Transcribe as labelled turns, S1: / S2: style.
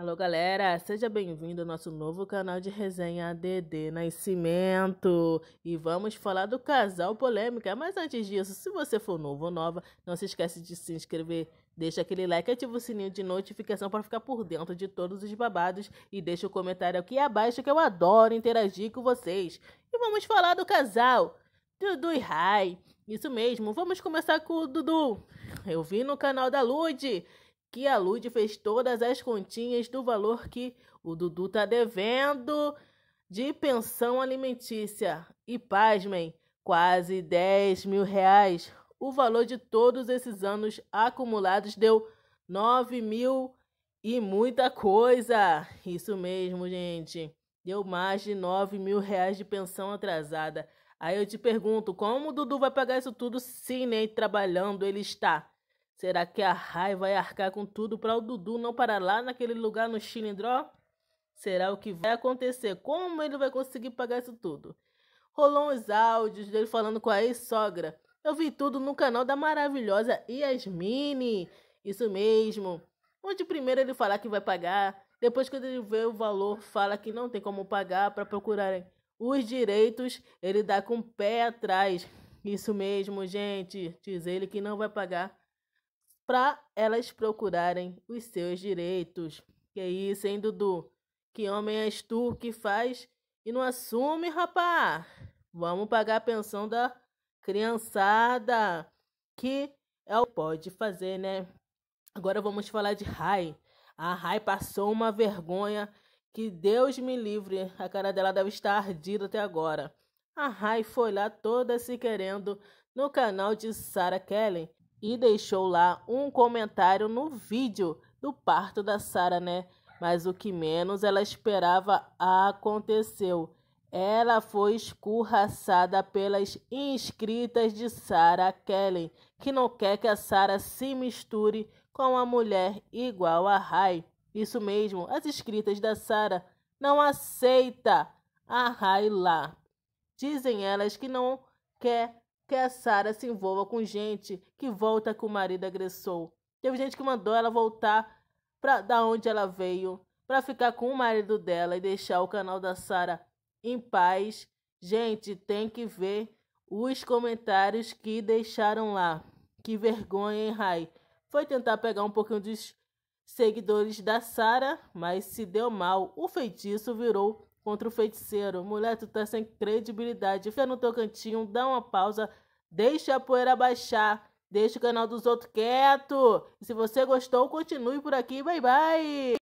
S1: Alô, galera! Seja bem-vindo ao nosso novo canal de resenha DD Nascimento. E vamos falar do casal polêmica. Mas antes disso, se você for novo ou nova, não se esquece de se inscrever. Deixa aquele like e ativa o sininho de notificação para ficar por dentro de todos os babados. E deixa o comentário aqui abaixo que eu adoro interagir com vocês. E vamos falar do casal Dudu e Rai. Isso mesmo, vamos começar com o Dudu. Eu vi no canal da Lude que a Lud fez todas as continhas do valor que o Dudu tá devendo de pensão alimentícia. E pasmem, quase 10 mil reais. O valor de todos esses anos acumulados deu 9 mil e muita coisa. Isso mesmo, gente. Deu mais de 9 mil reais de pensão atrasada. Aí eu te pergunto, como o Dudu vai pagar isso tudo se nem trabalhando ele está? Será que a Rai vai arcar com tudo para o Dudu não parar lá naquele lugar no Chilindró? Será o que vai acontecer? Como ele vai conseguir pagar isso tudo? Rolou uns áudios dele falando com a ex-sogra. Eu vi tudo no canal da maravilhosa Yasmine. Isso mesmo. Onde primeiro ele fala que vai pagar, depois quando ele vê o valor, fala que não tem como pagar para procurarem os direitos, ele dá com o pé atrás. Isso mesmo, gente. Diz ele que não vai pagar para elas procurarem os seus direitos. Que isso, hein, Dudu? Que homem és tu que faz e não assume, rapá? Vamos pagar a pensão da criançada, que é o pode fazer, né? Agora vamos falar de Rai. A Rai passou uma vergonha que Deus me livre. A cara dela deve estar ardida até agora. A Rai foi lá toda se querendo no canal de Sarah Kellen e deixou lá um comentário no vídeo do parto da Sara, né? Mas o que menos ela esperava aconteceu. Ela foi escorraçada pelas inscritas de Sarah Kellen, que não quer que a Sarah se misture com uma mulher igual a Rai. Isso mesmo, as inscritas da Sarah não aceita a Rai lá. Dizem elas que não quer que a Sara se envolva com gente que volta com o marido agressou Teve gente que mandou ela voltar pra, da onde ela veio para ficar com o marido dela e deixar o canal da Sara em paz. Gente, tem que ver os comentários que deixaram lá. Que vergonha, hein, Rai? Foi tentar pegar um pouquinho dos seguidores da Sara, mas se deu mal. O feitiço virou contra o feiticeiro. Mulher, tu tá sem credibilidade. Fica no teu cantinho, dá uma pausa, deixa a poeira baixar, deixa o canal dos outros quieto. E se você gostou, continue por aqui. Bye, bye!